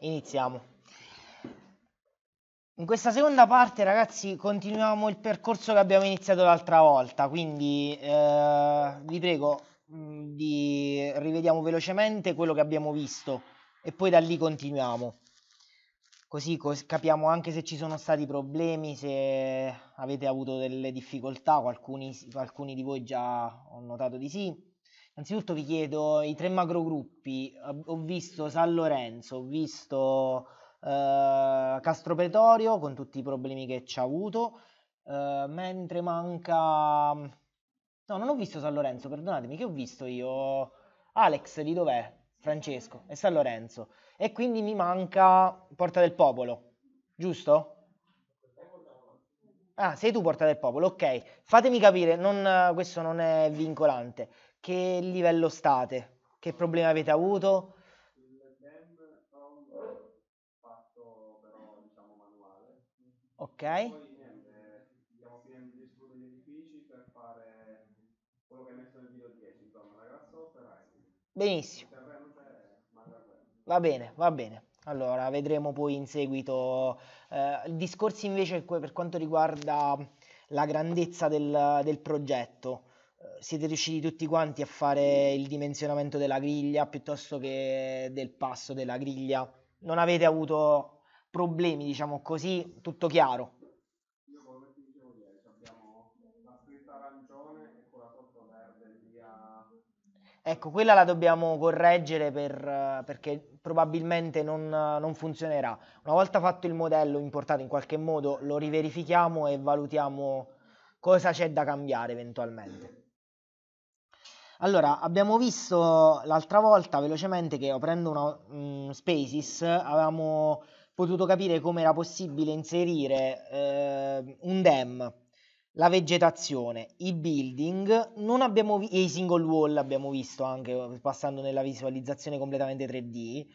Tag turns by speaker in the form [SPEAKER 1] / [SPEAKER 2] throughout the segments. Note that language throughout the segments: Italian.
[SPEAKER 1] Iniziamo. In questa seconda parte, ragazzi, continuiamo il percorso che abbiamo iniziato l'altra volta, quindi eh, vi prego mm, vi rivediamo velocemente quello che abbiamo visto e poi da lì continuiamo. Così cos- capiamo anche se ci sono stati problemi, se avete avuto delle difficoltà, alcuni, alcuni di voi già ho notato di sì. Innanzitutto vi chiedo i tre macro gruppi, ho visto San Lorenzo, ho visto eh, Castro Pretorio con tutti i problemi che ci ha avuto, eh, mentre manca... No, non ho visto San Lorenzo, perdonatemi, che ho visto io? Alex, di dov'è? Francesco e San Lorenzo. E quindi mi manca Porta del Popolo, giusto? Ah, sei tu Porta del Popolo, ok. Fatemi capire, non, questo non è vincolante. Che livello state? Che problemi avete avuto? Ok. Poi niente, stiamo finendo di distruggere gli edifici per fare quello che hai messo nel video 10, insomma, ragazzo, operai. Benissimo. Va bene, va bene. Allora, vedremo poi in seguito eh, discorso invece per quanto riguarda la grandezza del, del progetto. Eh, siete riusciti tutti quanti a fare il dimensionamento della griglia piuttosto che del passo della griglia? Non avete avuto problemi, diciamo così, tutto chiaro? Ecco, quella la dobbiamo correggere per, perché probabilmente non, non, funzionerà. Una volta fatto il modello importato in qualche modo, lo riverifichiamo e valutiamo cosa c'è da cambiare eventualmente. Allora, abbiamo visto l'altra volta velocemente che aprendo una, um, Spaces avevamo potuto capire come era possibile inserire eh, un DEM la vegetazione, i building vi- e i single wall abbiamo visto anche passando nella visualizzazione completamente 3D.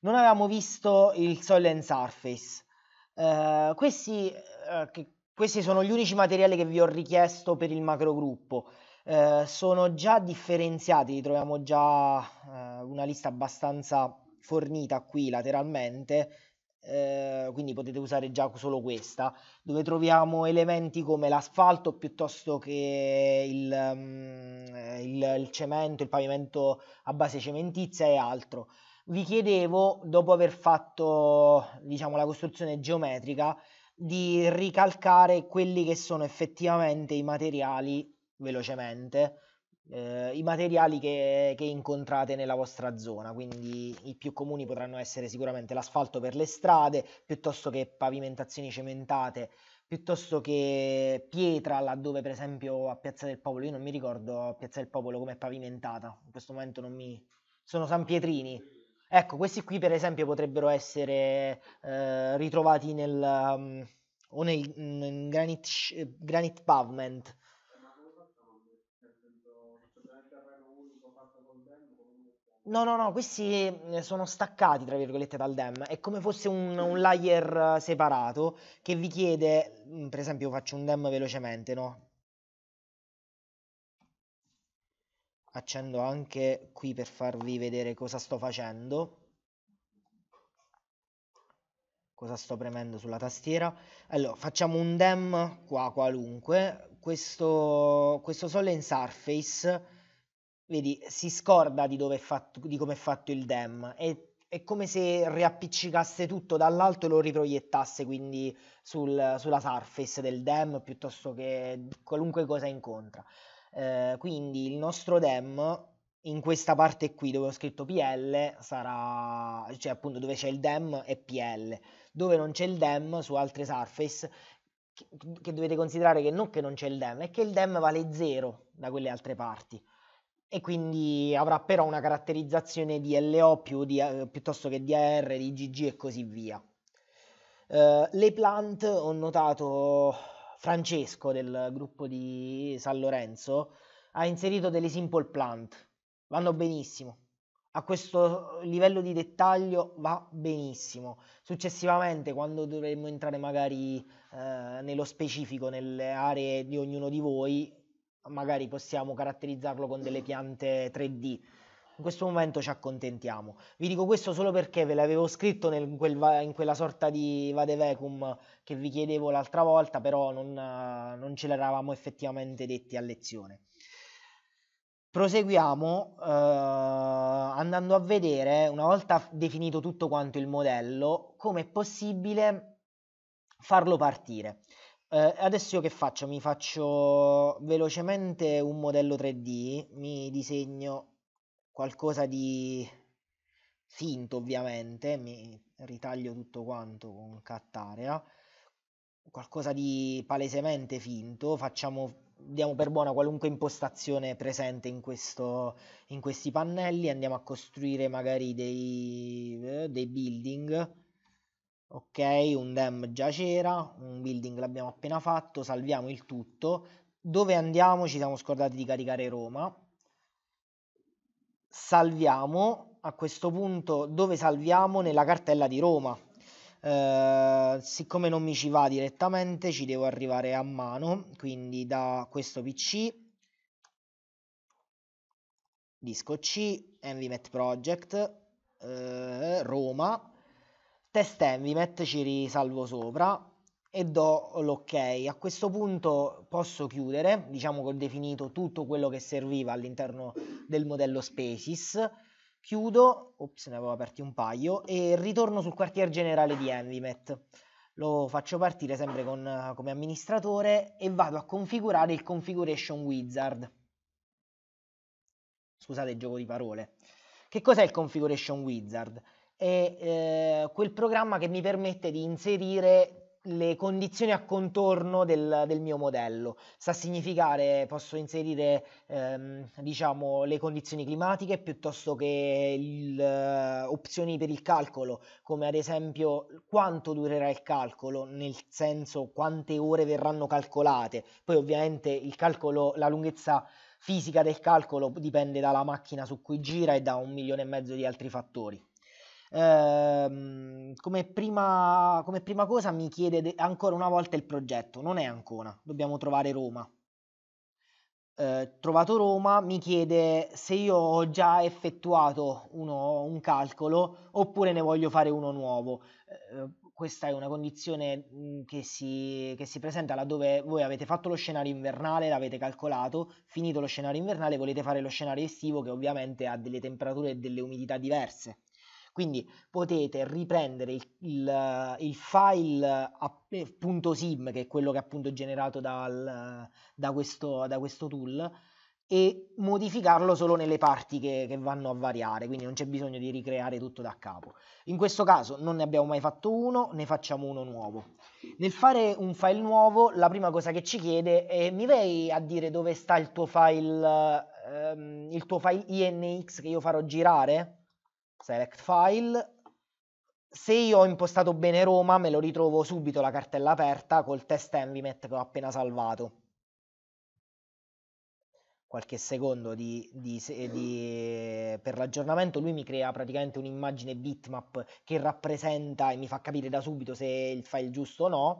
[SPEAKER 1] Non avevamo visto il soil and surface. Uh, questi, uh, che, questi sono gli unici materiali che vi ho richiesto per il macro gruppo. Uh, sono già differenziati, li troviamo già una lista abbastanza fornita qui lateralmente Ehm, quindi potete usare già solo questa, dove troviamo elementi come l'asfalto piuttosto che il, um, il, il cemento, il pavimento a base cementizia e altro. Vi chiedevo, dopo aver fatto diciamo, la costruzione geometrica, di ricalcare quelli che sono effettivamente i materiali velocemente eh, i materiali che, che, incontrate nella vostra zona, quindi i più comuni potranno essere sicuramente l'asfalto per le strade, piuttosto che pavimentazioni cementate, piuttosto che pietra, laddove per esempio a Piazza del Popolo, io non mi ricordo a Piazza del Popolo come è pavimentata, in questo momento non mi... sono San Pietrini. Ecco, questi qui per esempio potrebbero essere eh, ritrovati nel... Um, o nel, granite, eh, granite pavement, No, no, no, questi mm, sono staccati, tra virgolette, dal DEM. È come fosse un, mm. un layer eh, separato che vi chiede, mm, per esempio, faccio un DEM velocemente, no? Accendo anche qui per farvi vedere cosa sto facendo. Cosa sto premendo sulla tastiera. Allora, facciamo un DEM qua qualunque. Questo, questo in Surface vedi, si scorda di, fatto, di come è fatto il DEM e è come se riappiccicasse tutto dall'alto e lo riproiettasse quindi sul, sulla surface del DEM piuttosto che qualunque cosa incontra. Eh, quindi il nostro DEM in questa parte qui dove ho scritto PL sarà, cioè appunto dove c'è il DEM è PL, dove non c'è il DEM su altre surface che dovete considerare che non che non c'è il DEM, è che il DEM vale 0 da quelle altre parti e quindi avrà però una caratterizzazione di LO più di, eh, piuttosto che di AR, di GG e così via. Eh, le plant, ho notato Francesco del gruppo di San Lorenzo, ha inserito delle simple plant, vanno benissimo. A questo livello di dettaglio va benissimo. Successivamente, quando dovremmo entrare magari eh, nello specifico, nelle aree di ognuno di voi, magari possiamo caratterizzarlo con delle piante 3D. In questo momento ci accontentiamo. Vi dico questo solo perché ve l'avevo scritto nel, quel, in quella sorta di vadevecum che vi chiedevo l'altra volta, però non, non ce l'eravamo effettivamente detti a lezione. Proseguiamo eh, andando a vedere, una volta definito tutto quanto il modello, come è possibile farlo partire. Eh, adesso io che faccio? Mi faccio velocemente un modello 3D, mi disegno qualcosa di finto ovviamente, mi ritaglio tutto quanto con Cattarea, qualcosa di palesemente finto, facciamo, diamo per buona qualunque impostazione presente in, questo, in questi pannelli, andiamo a costruire magari dei, eh, dei building ok un dam già c'era un building l'abbiamo appena fatto salviamo il tutto dove andiamo ci siamo scordati di caricare Roma salviamo a questo punto dove salviamo nella cartella di Roma eh, siccome non mi ci va direttamente ci devo arrivare a mano quindi da questo pc disco c envimet project eh, Roma Testemmi, metteci risalvo sopra e do l'ok. A questo punto posso chiudere, diciamo che ho definito tutto quello che serviva all'interno del modello Spaces. Chiudo, ops ne avevo aperti un paio, e ritorno sul quartier generale di Envimet. Lo faccio partire sempre con, come amministratore e vado a configurare il Configuration Wizard. Scusate il gioco di parole. Che cos'è il Configuration Wizard? è eh, quel programma che mi permette di inserire le condizioni a contorno del, del mio modello. Sta a significare, posso inserire ehm, diciamo, le condizioni climatiche piuttosto che il, eh, opzioni per il calcolo, come ad esempio quanto durerà il calcolo, nel senso quante ore verranno calcolate. Poi ovviamente il calcolo, la lunghezza fisica del calcolo dipende dalla macchina su cui gira e da un milione e mezzo di altri fattori. Ehm, come, prima, come, prima, cosa mi chiede de- ancora una volta il progetto, non è Ancona, dobbiamo trovare Roma. Eh, trovato Roma mi chiede se io ho già effettuato uno, un calcolo oppure ne voglio fare uno nuovo. Eh, questa è una condizione mm, che si, che si, presenta laddove voi avete fatto lo scenario invernale, l'avete calcolato, finito lo scenario invernale, volete fare lo scenario estivo che ovviamente ha delle temperature e delle umidità diverse. Quindi potete riprendere il, il, il file appunto .sim, che è quello che appunto è generato dal, da, questo, da questo tool, e modificarlo solo nelle parti che, che, vanno a variare, quindi non c'è bisogno di ricreare tutto da capo. In questo caso non ne abbiamo mai fatto uno, ne facciamo uno nuovo. Nel fare un file nuovo, la prima cosa che ci chiede è mi vai a dire dove sta il tuo file, ehm, il tuo file INX che io farò girare? select file. Se io ho impostato bene Roma, me lo ritrovo subito la cartella aperta col test envimet che ho appena salvato. Qualche secondo di, di, di, per l'aggiornamento, lui mi crea praticamente un'immagine bitmap che rappresenta e mi fa capire da subito se il file giusto o no.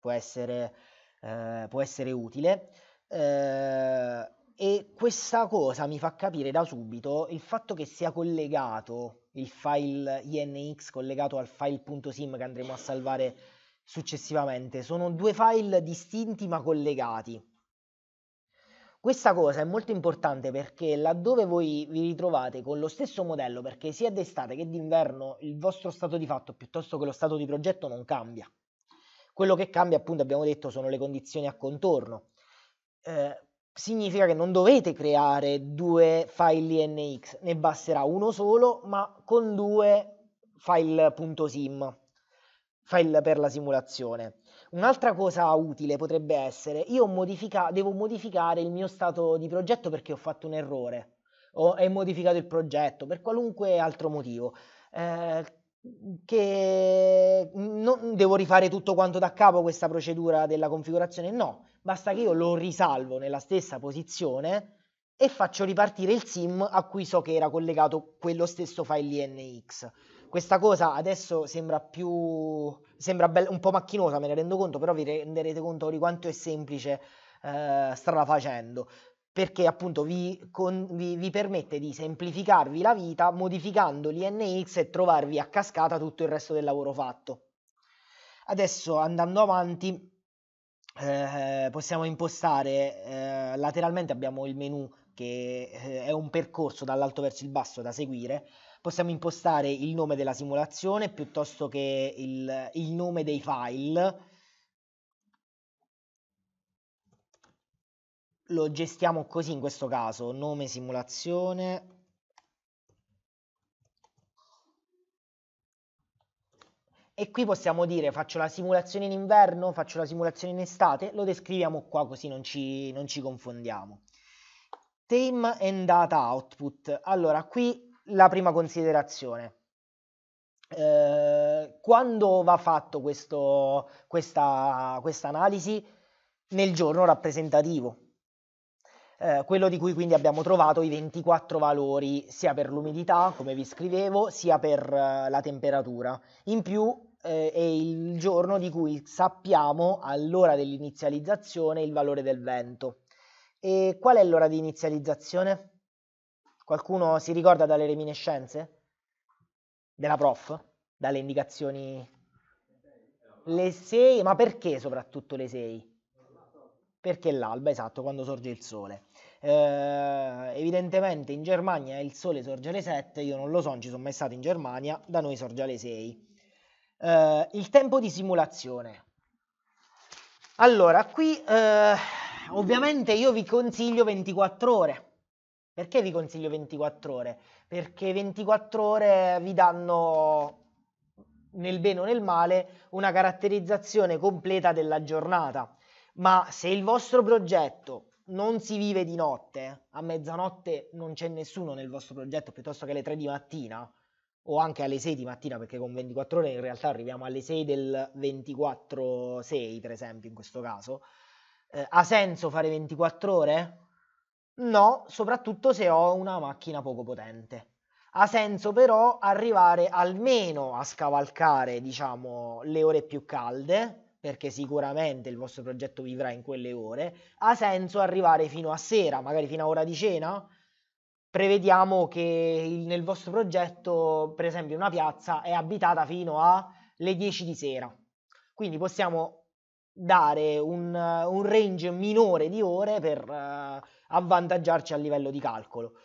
[SPEAKER 1] Può essere, eh, può essere utile. Eh, e questa cosa mi fa capire da subito il fatto che sia collegato il file INX collegato al file.sim che andremo a salvare successivamente. Sono due file distinti ma collegati. Questa cosa è molto importante perché laddove voi vi ritrovate con lo stesso modello, perché sia d'estate che d'inverno il vostro stato di fatto piuttosto che lo stato di progetto non cambia. Quello che cambia, appunto, abbiamo detto, sono le condizioni a contorno. Eh, significa che non dovete creare due file INX, ne basterà uno solo, ma con due file.sim, file per la simulazione. Un'altra cosa utile potrebbe essere, io modifica devo modificare il mio stato di progetto perché ho fatto un errore, o è modificato il progetto, per qualunque altro motivo. Eh, che non devo rifare tutto quanto da capo questa procedura della configurazione? No, basta che io lo risalvo nella stessa posizione e faccio ripartire il sim a cui so che era collegato quello stesso file INX. Questa cosa adesso sembra più sembra be- un po' macchinosa, me ne rendo conto, però vi renderete conto di quanto è semplice eh, strada facendo perché appunto vi, con, vi, vi, permette di semplificarvi la vita modificando l'INX e trovarvi a cascata tutto il resto del lavoro fatto. Adesso andando avanti eh, possiamo impostare eh, lateralmente abbiamo il menu che eh, è un percorso dall'alto verso il basso da seguire possiamo impostare il nome della simulazione piuttosto che il, il nome dei file lo gestiamo così in questo caso nome simulazione E qui possiamo dire faccio la simulazione in inverno, faccio la simulazione in estate, lo descriviamo qua così non ci, non ci confondiamo. Time and data output. Allora, qui la prima considerazione. Eh, quando va fatto questo, questa, questa analisi? Nel giorno rappresentativo, eh, quello di cui quindi abbiamo trovato i 24 valori sia per l'umidità, come vi scrivevo, sia per eh, la temperatura. In più eh, è il giorno di cui sappiamo all'ora dell'inizializzazione il valore del vento. E qual è l'ora di inizializzazione? Qualcuno si ricorda dalle reminiscenze? Della prof? Dalle indicazioni? Le 6, ma perché soprattutto le 6? Perché l'alba, esatto, quando sorge il sole. Eh, evidentemente in Germania il sole sorge alle 7, io non lo so, non ci sono mai stato in Germania, da noi sorge alle 6. Eh, il tempo di simulazione. Allora, qui eh, ovviamente io vi consiglio 24 ore. Perché vi consiglio 24 ore? Perché 24 ore vi danno nel bene o nel male una caratterizzazione completa della giornata. Ma se il vostro progetto non si vive di notte, a mezzanotte non c'è nessuno nel vostro progetto, piuttosto che alle 3 di mattina o anche alle 6 di mattina, perché con 24 ore in realtà arriviamo alle 6 del 24-6, per esempio, in questo caso. Eh, ha senso fare 24 ore? No, soprattutto se ho una macchina poco potente. Ha senso però arrivare almeno a scavalcare, diciamo, le ore più calde, perché sicuramente il vostro progetto vivrà in quelle ore, ha senso arrivare fino a sera, magari fino a ora di cena. Prevediamo che il, nel vostro progetto, per esempio, una piazza è abitata fino alle 10 di sera. Quindi possiamo dare un, un range minore di ore per eh, avvantaggiarci a livello di calcolo.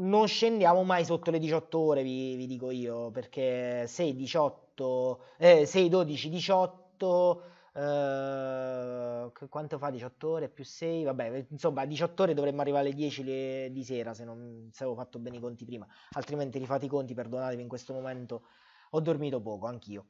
[SPEAKER 1] Non scendiamo mai sotto le 18 ore, vi, vi dico io, perché 6, 18, eh, 6 12, 18 Uh, quanto fa 18 ore più 6? Vabbè, eh, insomma, a 18 ore dovremmo arrivare alle 10 le... di sera se non se avevo fatto bene i conti prima, altrimenti rifate i conti, perdonatemi, in questo momento ho dormito poco, anch'io.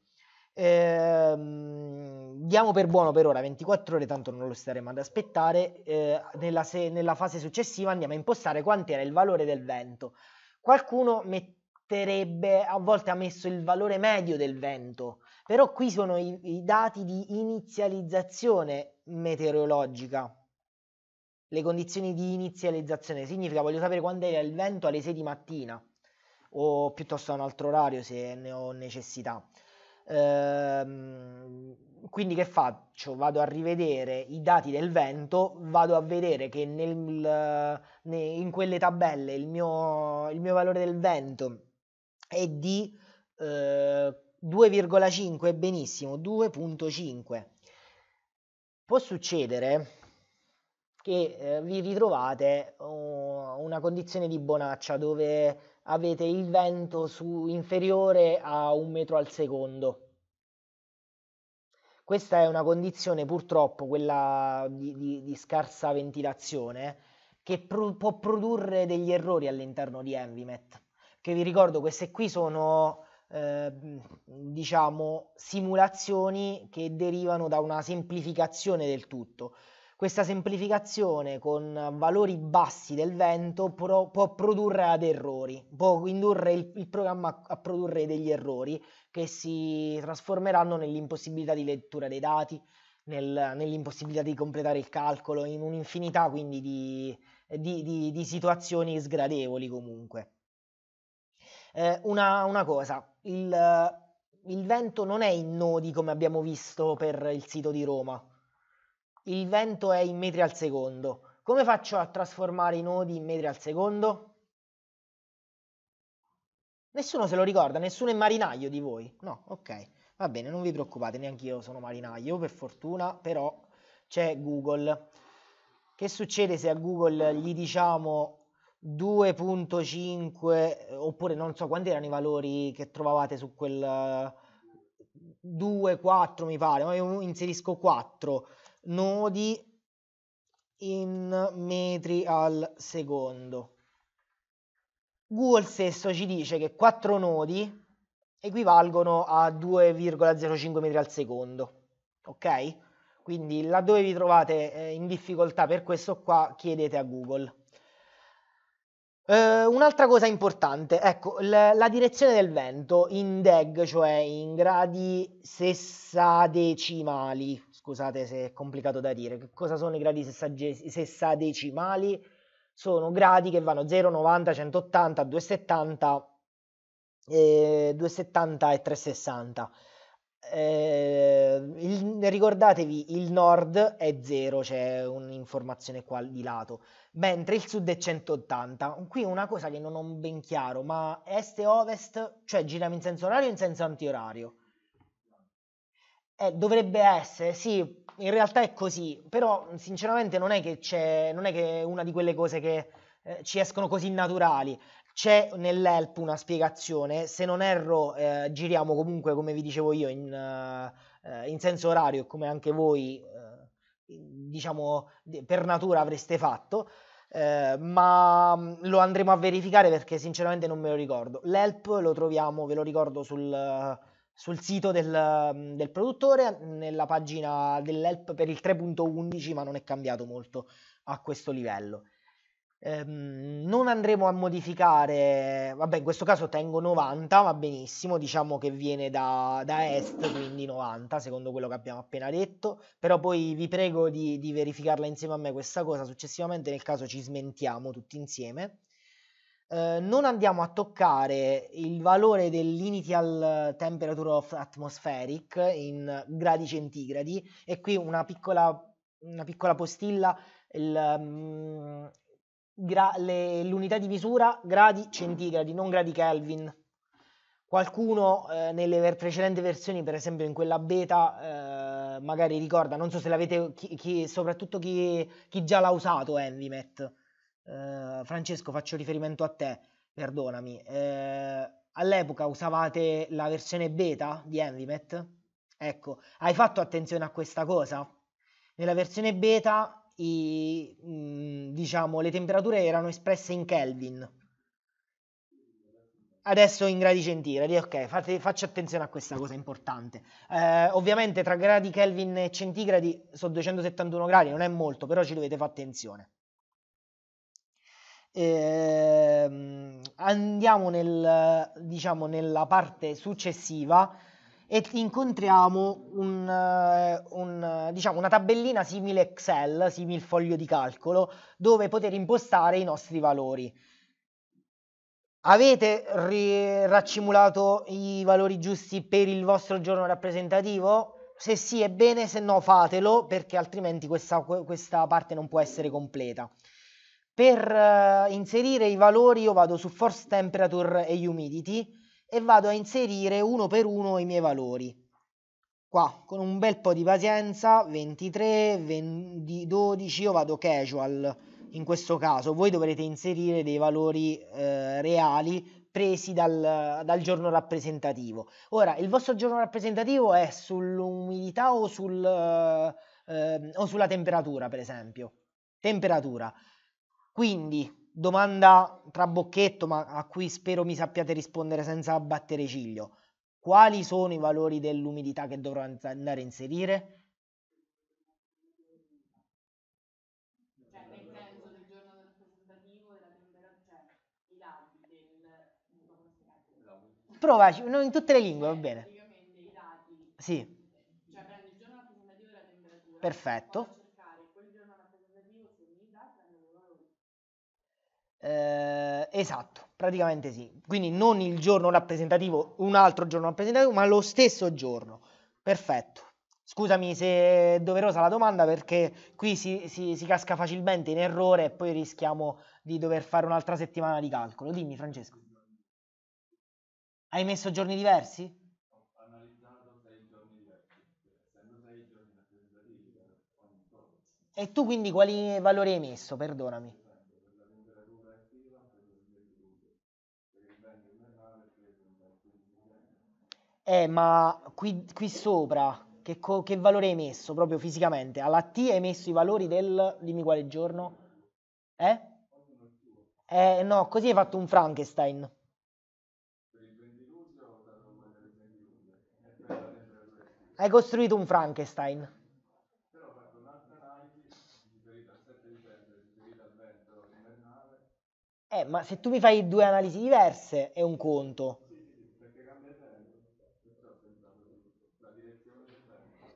[SPEAKER 1] Ehm, diamo per buono per ora 24 ore, tanto non lo staremo ad aspettare. Eh, nella, se... nella fase successiva andiamo a impostare quant'era il valore del vento. Qualcuno metterebbe, a volte ha messo il valore medio del vento però qui sono i, i dati di inizializzazione meteorologica. Le condizioni di inizializzazione significa voglio sapere quando è il vento alle 6 di mattina o piuttosto a un altro orario se ne ho necessità. Ehm, quindi che faccio? Vado a rivedere i dati del vento, vado a vedere che nel, in quelle tabelle il mio, il mio valore del vento è di eh, 2,5 è benissimo, 2.5. Può succedere che eh, vi ritrovate oh, una condizione di bonaccia dove avete il vento su, inferiore a un metro al secondo. Questa è una condizione purtroppo, quella di, di, di scarsa ventilazione, che pro, può produrre degli errori all'interno di Envimet. Che vi ricordo, queste qui sono Ehm, diciamo, simulazioni che derivano da una semplificazione del tutto. Questa semplificazione con valori bassi del vento pro, può produrre ad errori, può indurre il, il programma a produrre degli errori che si trasformeranno nell'impossibilità di lettura dei dati, nel, nell'impossibilità di completare il calcolo, in un'infinità quindi di, di, di, di situazioni sgradevoli comunque. Eh, una, una, cosa, il, il vento non è in nodi come abbiamo visto per il sito di Roma, il vento è in metri al secondo. Come faccio a trasformare i nodi in metri al secondo? Nessuno se lo ricorda, nessuno è marinaio di voi. No, ok, va bene, non vi preoccupate, neanche io sono marinaio, per fortuna, però c'è Google. Che succede se a Google gli diciamo 2.5 oppure non so quanti erano i valori che trovavate su quel 2, 4 mi pare, ma io inserisco 4 nodi in metri al secondo. Google stesso ci dice che 4 nodi equivalgono a 2,05 metri al secondo, ok? Quindi laddove vi trovate eh, in difficoltà per questo qua chiedete a Google. Uh, un'altra cosa importante, ecco, la, la direzione del vento in DEG, cioè in gradi sessadecimali, scusate se è complicato da dire, che cosa sono i gradi sessadecimali? Sono gradi che vanno 0, 90, 180, 270, eh, 270 e 360. Eh, il, ricordatevi, il nord è 0, c'è un'informazione qua di lato, mentre il sud è 180. Qui una cosa che non ho ben chiaro, ma est e ovest, cioè giriamo in senso orario o in senso antiorario? Eh, dovrebbe essere, sì, in realtà è così, però sinceramente non è che, non è che una di quelle cose che eh, ci escono così naturali. C'è nell'help una spiegazione, se non erro eh, giriamo comunque, come vi dicevo io, in, eh, in senso orario, come anche voi, eh, diciamo, per natura avreste fatto, eh, ma mm, lo andremo a verificare perché sinceramente non me lo ricordo. L'help lo troviamo, ve lo ricordo, sul, sul sito del, mm, del, produttore, nella pagina dell'help per il 3.11, ma non è cambiato molto a questo livello. Ehm, non andremo a modificare, vabbè in questo caso tengo 90, va benissimo, diciamo che viene da, da est, quindi 90 secondo quello che abbiamo appena detto, però poi vi prego di, di verificarla insieme a me questa cosa, successivamente nel caso ci smentiamo tutti insieme. Eh, non andiamo a toccare il valore dell'initial temperature of atmospheric in gradi centigradi e qui una piccola, una piccola postilla il, um, gra- le, l'unità di misura gradi centigradi, non gradi Kelvin. Qualcuno eh, nelle ver- precedenti versioni, per esempio in quella beta, eh, magari ricorda, non so se l'avete, chi, chi, soprattutto chi, chi, già l'ha usato Envimet. Eh, Francesco, faccio riferimento a te, perdonami. Eh, all'epoca usavate la versione beta di Envimet? Ecco, hai fatto attenzione a questa cosa? Nella versione beta i, mh, mhmm, diciamo, le temperature erano espresse in Kelvin. Adesso in gradi centigradi, ok, fate, faccia attenzione a questa cosa importante. Eh, ovviamente tra gradi Kelvin e centigradi sono 271 gradi, non è molto, però ci dovete fare attenzione. Eh, andiamo nel, diciamo, nella parte successiva e incontriamo un, eh, un, eh, diciamo, una tabellina simile Excel, simile foglio di calcolo, dove poter impostare i nostri valori. Avete ri- raccimulato i valori giusti per il vostro giorno rappresentativo? Se sì è bene, se no fatelo perché altrimenti questa, questa parte non può essere completa. Per uh, inserire i valori io vado su Force Temperature e Humidity, e vado a inserire uno per uno i miei valori. Qua, con un bel po' di pazienza, 23, 20, 12, io vado casual in questo caso. Voi dovrete inserire dei valori eh, reali presi dal, dal, giorno rappresentativo. Ora, il vostro giorno rappresentativo è sull'umidità o, sul, eh, ehm, o sulla temperatura, per esempio. Temperatura. Quindi domanda trabocchetto, ma a cui spero mi sappiate rispondere senza battere ciglio. Quali sono i valori dell'umidità che dovrò andare a inserire? Cioè, cioè, Provaci, no, in tutte le lingue, va bene. Sì. Cioè, Perfetto. Eh, esatto, praticamente sì. Quindi non il giorno rappresentativo, un altro giorno rappresentativo, ma lo stesso giorno. Perfetto. Scusami se è doverosa la domanda perché qui si, si, si casca facilmente in errore e poi rischiamo di dover fare un'altra settimana di calcolo. Dimmi Francesco. Hai messo giorni diversi? E tu quindi quali valori hai messo? Perdonami. Eh, ma qui, qui sopra che, co- che, valore hai messo proprio fisicamente? Alla T hai messo i valori del... dimmi quale giorno? Eh? Eh no, così hai fatto un Frankenstein. Hai costruito un Frankenstein. Eh, ma se tu mi fai due analisi diverse è un conto.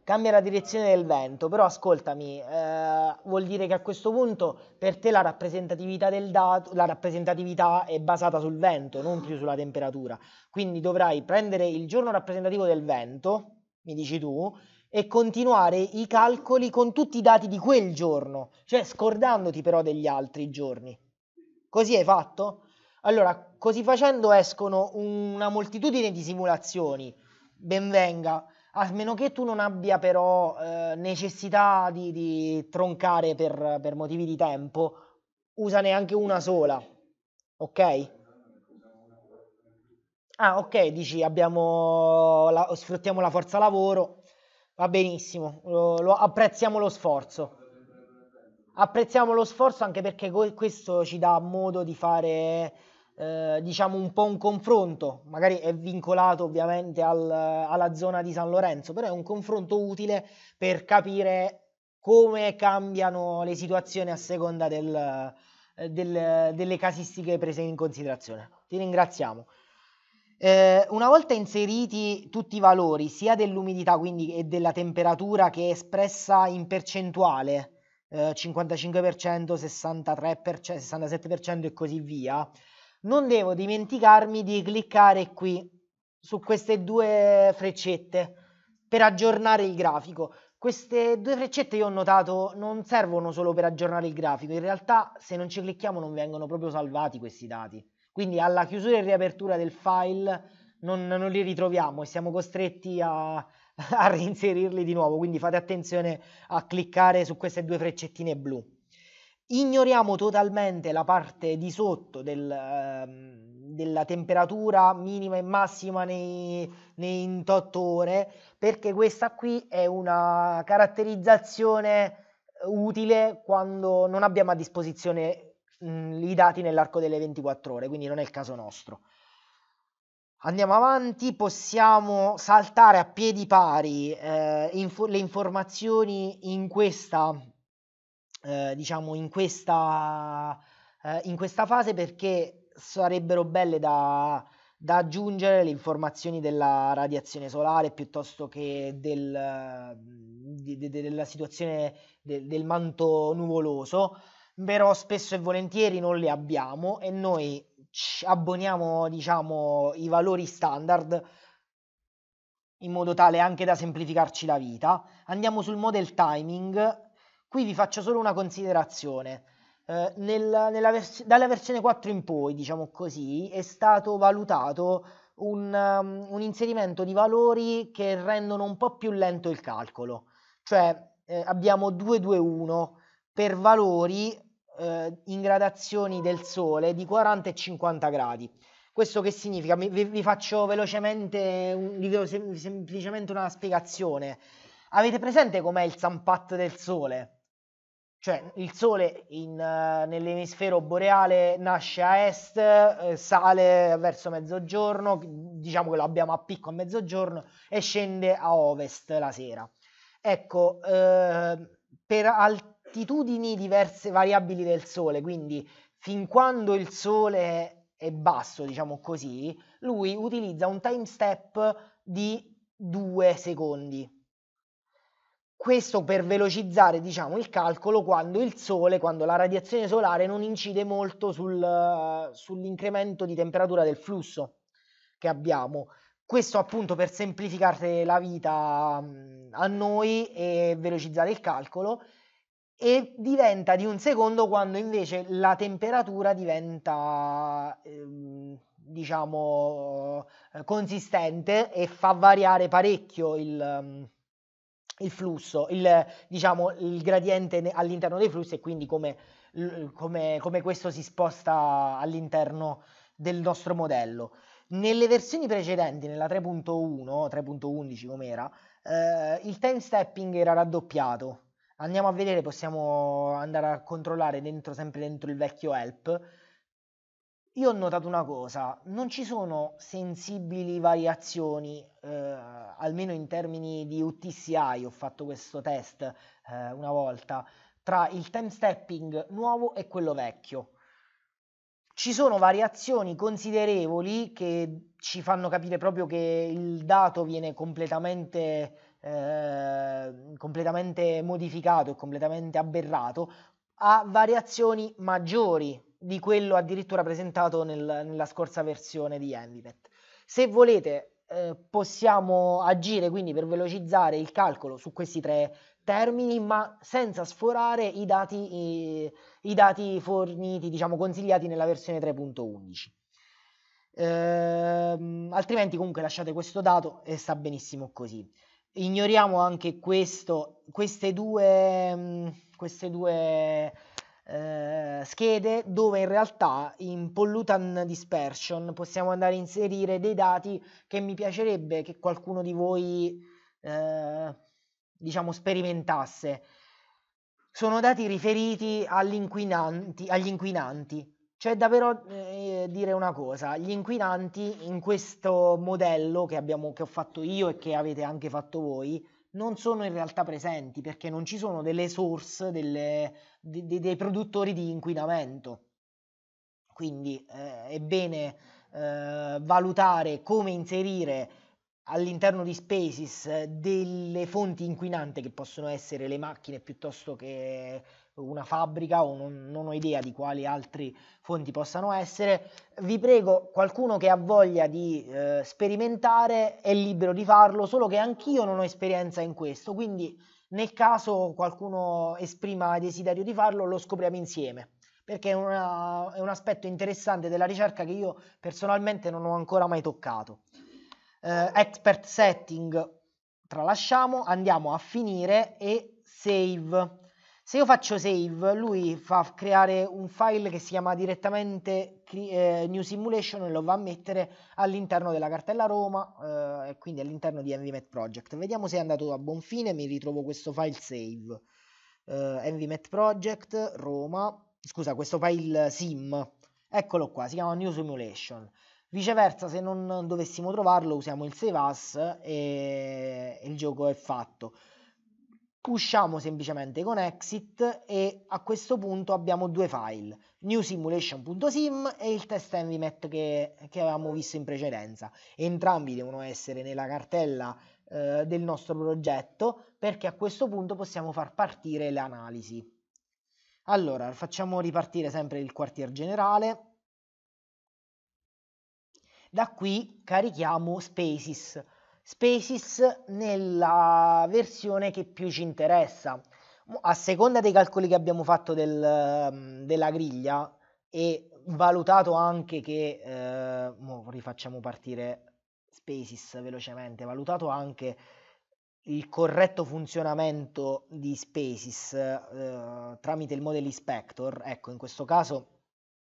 [SPEAKER 1] cambia la direzione del vento, però ascoltami, eh, vuol dire che a questo punto per te la rappresentatività del dato, la rappresentatività è basata sul vento, non più sulla temperatura. Quindi dovrai prendere il giorno rappresentativo del vento, mi dici tu, e continuare i calcoli con tutti i dati di quel giorno, cioè scordandoti però degli altri giorni. Così hai fatto? Allora, così facendo escono una moltitudine di simulazioni. Ben venga a meno che tu non abbia però eh, necessità di, di troncare per, per, motivi di tempo, usane anche una sola, ok? Ah, ok, dici abbiamo la, sfruttiamo la forza lavoro, va benissimo, lo, lo, apprezziamo lo sforzo. Apprezziamo lo sforzo anche perché questo ci dà modo di fare eh, diciamo un po' un confronto, magari è vincolato ovviamente al, alla zona di San Lorenzo, però è un confronto utile per capire come cambiano le situazioni a seconda del, eh, del, delle casistiche prese in considerazione. Ti ringraziamo. Eh, una volta inseriti tutti i valori, sia dell'umidità quindi e della temperatura che è espressa in percentuale, eh, 55%, 63%, 67% e così via, non devo dimenticarmi di cliccare qui su queste due freccette per aggiornare il grafico. Queste due freccette io ho notato non servono solo per aggiornare il grafico, in realtà se non ci clicchiamo non vengono proprio salvati questi dati. Quindi alla chiusura e riapertura del file non, non li ritroviamo e siamo costretti a, a reinserirli di nuovo, quindi fate attenzione a cliccare su queste due freccettine blu. Ignoriamo totalmente la parte di sotto del, ehm, della temperatura minima e massima nei, nei 28 ore perché questa qui è una caratterizzazione utile quando non abbiamo a disposizione mh, mm, i dati nell'arco delle 24 ore, quindi non è il caso nostro. Andiamo avanti, possiamo saltare a piedi pari eh, inf- le informazioni in questa eh, diciamo in questa, eh, in questa, fase perché sarebbero belle da, da, aggiungere le informazioni della radiazione solare piuttosto che del, de, de, della situazione de, del manto nuvoloso, però spesso e volentieri non le abbiamo e noi abboniamo diciamo, i valori standard in modo tale anche da semplificarci la vita. Andiamo sul model timing Qui vi faccio solo una considerazione. Eh, nel, vers- dalla versione 4 in poi, diciamo così, è stato valutato un, um, un, inserimento di valori che rendono un po' più lento il calcolo. Cioè eh, abbiamo 221 per valori eh, in gradazioni del sole di 40 e 50 gradi. Questo che significa? Vi, vi faccio velocemente, un, vi do sem- semplicemente una spiegazione. Avete presente com'è il Sampat del Sole? cioè il Sole in, uh, nell'emisfero boreale nasce a est, eh, sale verso mezzogiorno, diciamo che lo abbiamo a picco a mezzogiorno e scende a ovest la sera. Ecco, eh, per altitudini diverse variabili del Sole, quindi fin quando il Sole è basso, diciamo così, lui utilizza un time step di 2 secondi questo per velocizzare diciamo, il calcolo quando il sole, quando la radiazione solare non incide molto sul, sull'incremento di temperatura del flusso che abbiamo. Questo appunto per semplificare la vita a noi e velocizzare il calcolo e diventa di un secondo quando invece la temperatura diventa ehm, diciamo consistente e fa variare parecchio il, il flusso, il, diciamo, il gradiente all'interno dei flussi e quindi come, come, come questo si sposta all'interno del nostro modello. Nelle versioni precedenti, nella 3.1, 3.11 com'era, eh, il time stepping era raddoppiato. Andiamo a vedere, possiamo andare a controllare dentro, sempre dentro il vecchio help io ho notato una cosa, non ci sono sensibili variazioni, eh, almeno in termini di UTCI, ho fatto questo test eh, una volta, tra il time stepping nuovo e quello vecchio. Ci sono variazioni considerevoli che ci fanno capire proprio che il dato viene completamente, eh, completamente modificato e completamente aberrato, a variazioni maggiori di quello addirittura presentato nel, nella scorsa versione di Envipet. Se volete eh, possiamo agire quindi per velocizzare il calcolo su questi tre termini ma senza sforare i dati, i, i dati forniti, diciamo consigliati nella versione 3.11. Eh, altrimenti comunque lasciate questo dato e sta benissimo così. Ignoriamo anche questo, queste due, mm, queste due eh, schede dove in realtà in pollutant dispersion possiamo andare a inserire dei dati che mi piacerebbe che qualcuno di voi eh, diciamo sperimentasse. Sono dati riferiti agli inquinanti, agli inquinanti. C'è da eh, dire una cosa, gli inquinanti in questo modello che, abbiamo, che ho fatto io e che avete anche fatto voi, non sono in realtà presenti perché non ci sono delle source delle, de, de, dei produttori di inquinamento. Quindi eh, è bene eh, valutare come inserire all'interno di Spaces eh, delle fonti inquinanti che possono essere le macchine piuttosto che una fabbrica o non, non ho idea di quali altri fonti possano essere, vi prego qualcuno che ha voglia di eh, sperimentare è libero di farlo, solo che anch'io non ho esperienza in questo, quindi nel caso qualcuno esprima desiderio di farlo lo scopriamo insieme perché è, una, è un aspetto interessante della ricerca che io personalmente non ho ancora mai toccato. Eh, expert setting tralasciamo, andiamo a finire e save. Se io faccio save, lui fa creare un file che si chiama direttamente eh, New Simulation e lo va a mettere all'interno della cartella Roma eh, e quindi all'interno di EnvyMet Project. Vediamo se è andato a buon fine, mi ritrovo questo file save. Eh, EnvyMet Project, Roma, scusa, questo file sim, eccolo qua, si chiama New Simulation. Viceversa, se non dovessimo trovarlo, usiamo il save as e, e il gioco è fatto. Usciamo semplicemente con exit e a questo punto abbiamo due file, newsimulation.sim e il test envimet che, che, avevamo visto in precedenza. Entrambi devono essere nella cartella eh, del nostro progetto perché a questo punto possiamo far partire l'analisi. Allora, facciamo ripartire sempre il quartier generale. Da qui carichiamo Spaces Spaces nella versione che più ci interessa. A seconda dei calcoli che abbiamo fatto del, mm, della griglia e valutato anche che, eh, rifacciamo partire Spaces velocemente, valutato anche il corretto funzionamento di Spaces eh, tramite il modello inspector, ecco in questo caso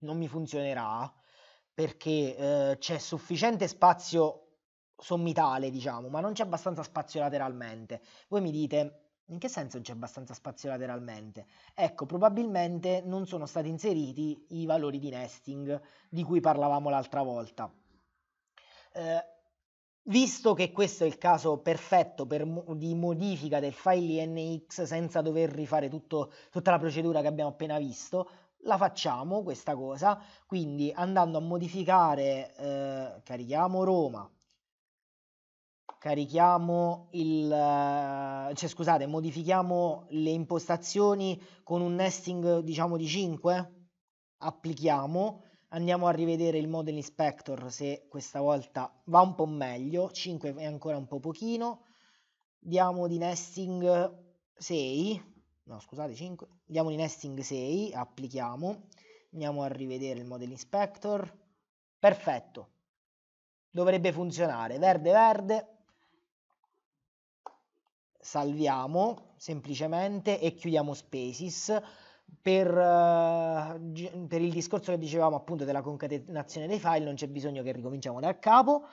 [SPEAKER 1] non mi funzionerà perché eh, c'è sufficiente spazio sommitale, diciamo, ma non c'è abbastanza spazio lateralmente. Voi mi dite, in che senso non c'è abbastanza spazio lateralmente? Ecco, probabilmente non sono stati inseriti i valori di nesting di cui parlavamo l'altra volta. Eh, visto che questo è il caso perfetto per, di modifica del file INX senza dover rifare tutto, tutta la procedura che abbiamo appena visto, la facciamo questa cosa, quindi andando a modificare, eh, carichiamo Roma, carichiamo il cioè scusate, modifichiamo le impostazioni con un nesting diciamo di 5, applichiamo, andiamo a rivedere il model inspector se questa volta va un po' meglio, 5 è ancora un po' pochino. Diamo di nesting 6, no scusate 5, diamo di nesting 6, applichiamo, andiamo a rivedere il model inspector, perfetto, dovrebbe funzionare, verde verde, salviamo semplicemente e chiudiamo Spaces per, eh, per, il discorso che dicevamo appunto della concatenazione dei file non c'è bisogno che ricominciamo dal capo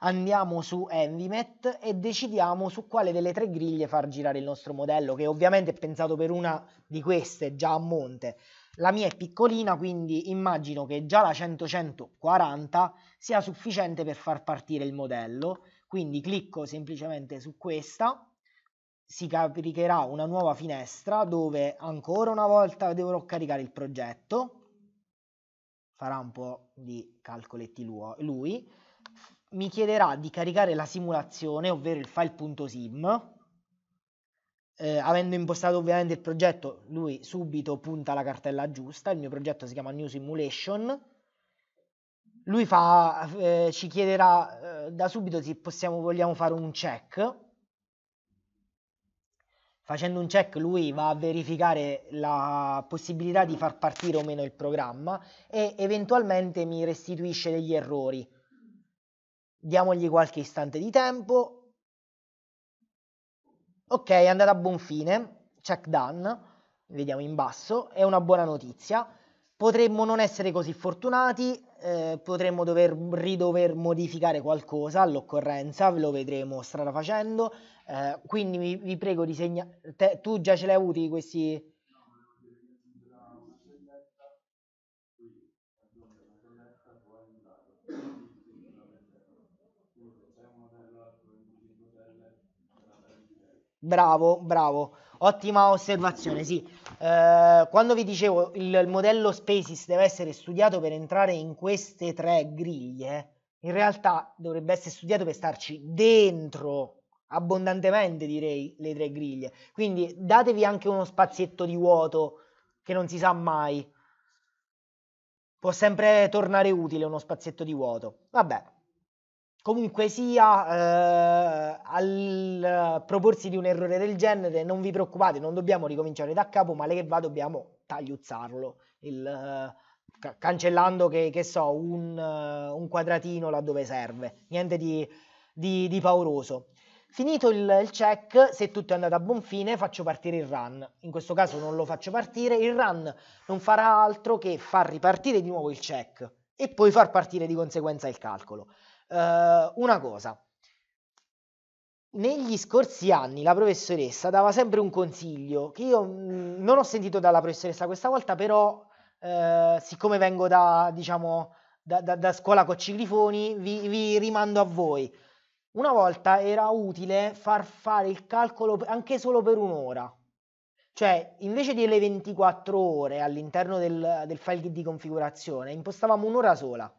[SPEAKER 1] andiamo su Envimet e decidiamo su quale delle tre griglie far girare il nostro modello che ovviamente è pensato per una di queste già a monte la mia è piccolina quindi immagino che già la 100-140 sia sufficiente per far partire il modello quindi clicco semplicemente su questa si caricherà una nuova finestra dove ancora una volta dovrò caricare il progetto, farà un po' di calcoletti lui, mi chiederà di caricare la simulazione, ovvero il file.sim, eh, avendo impostato ovviamente il progetto, lui subito punta la cartella giusta, il mio progetto si chiama New Simulation, lui fa, eh, ci chiederà eh, da subito se possiamo, vogliamo fare un check, facendo un check lui va a verificare la possibilità di far partire o meno il programma e eventualmente mi restituisce degli errori. Diamogli qualche istante di tempo. Ok, è andata a buon fine, check done, vediamo in basso, è una buona notizia. Potremmo non essere così fortunati, eh, potremmo dover ridover modificare qualcosa all'occorrenza, lo vedremo strada facendo, eh, quindi vi, vi, prego di segnare. Tu già ce l'hai avuti questi. Bravo, bravo, ottima osservazione, sì. Eh, quando vi dicevo il, il modello Spaces deve essere studiato per entrare in queste tre griglie, in realtà dovrebbe essere studiato per starci dentro abbondantemente direi le tre griglie. Quindi datevi anche uno spazietto di vuoto che non si sa mai. Può sempre tornare utile uno spazietto di vuoto. Vabbè. Comunque sia, eh, al proporsi di un errore del genere, non vi preoccupate, non dobbiamo ricominciare da capo, male che va dobbiamo tagliuzzarlo, il, eh, cancellando che, che so, un, un, quadratino là dove serve, niente di, di, di pauroso. Finito il, il, check, se tutto è andato a buon fine, faccio partire il run. In questo caso non lo faccio partire, il run non farà altro che far ripartire di nuovo il check e poi far partire di conseguenza il calcolo. Uh, una cosa, negli scorsi anni la professoressa dava sempre un consiglio che io mh, mm, non ho sentito dalla professoressa questa volta, però uh, siccome vengo da, diciamo, da, da, da scuola Cocciglifoni, vi, vi rimando a voi una volta era utile far fare il calcolo anche solo per un'ora. Cioè, invece delle 24 ore all'interno del, del file di configurazione, impostavamo un'ora sola.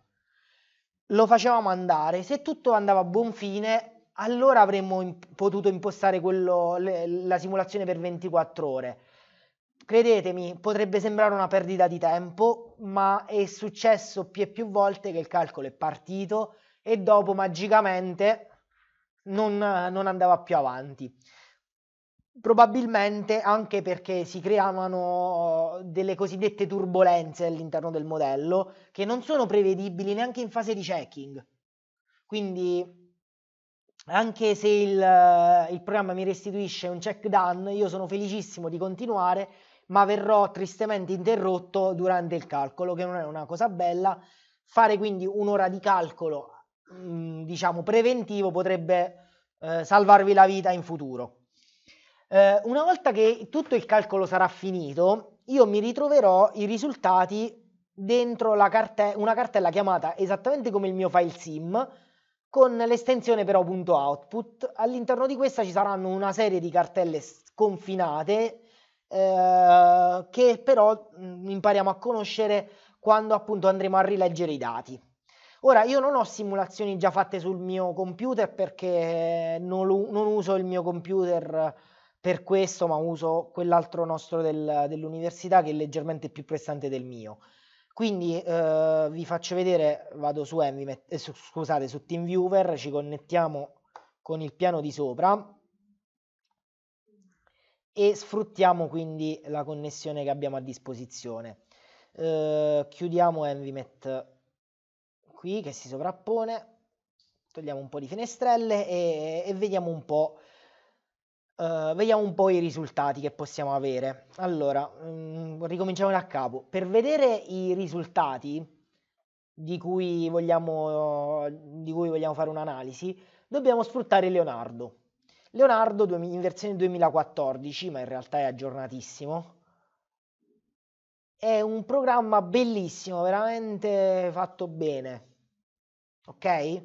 [SPEAKER 1] Lo facevamo andare, se tutto andava a buon fine, allora avremmo imp- potuto impostare quello, le, la simulazione per 24 ore. Credetemi, potrebbe sembrare una perdita di tempo, ma è successo più e più volte che il calcolo è partito e dopo magicamente non, non andava più avanti probabilmente anche perché si creavano oh, delle cosiddette turbulenze all'interno del modello che non sono prevedibili neanche in fase di checking. Quindi anche se il, il programma mi restituisce un check done, io sono felicissimo di continuare, ma verrò tristemente interrotto durante il calcolo, che non è una cosa bella. Fare quindi un'ora di calcolo diciamo preventivo potrebbe eh, salvarvi la vita in futuro. Eh, una volta che tutto il calcolo sarà finito, io mi ritroverò i risultati dentro carte una cartella chiamata esattamente come il mio file sim con l'estensione però.output. All'interno di questa ci saranno una serie di cartelle sconfinate eh, che però impariamo a conoscere quando appunto andremo a rileggere i dati. Ora io non ho simulazioni già fatte sul mio computer perché non, non uso il mio computer per questo, ma uso quell'altro nostro del, dell'università che è leggermente più prestante del mio. Quindi eh, vi faccio vedere, vado su, Envy, eh, su, scusate, su TeamViewer, ci connettiamo con il piano di sopra e sfruttiamo quindi la connessione che abbiamo a disposizione. Eh, chiudiamo Envimet qui che si sovrappone, togliamo un po' di finestrelle e, e vediamo un po'. Uh, vediamo un po' i risultati che possiamo avere. Allora, um, ricominciamo da capo. Per vedere i risultati di cui vogliamo, di cui vogliamo fare un'analisi, dobbiamo sfruttare Leonardo. Leonardo in versione 2014, ma in realtà è aggiornatissimo, è un programma bellissimo, veramente fatto bene. Ok?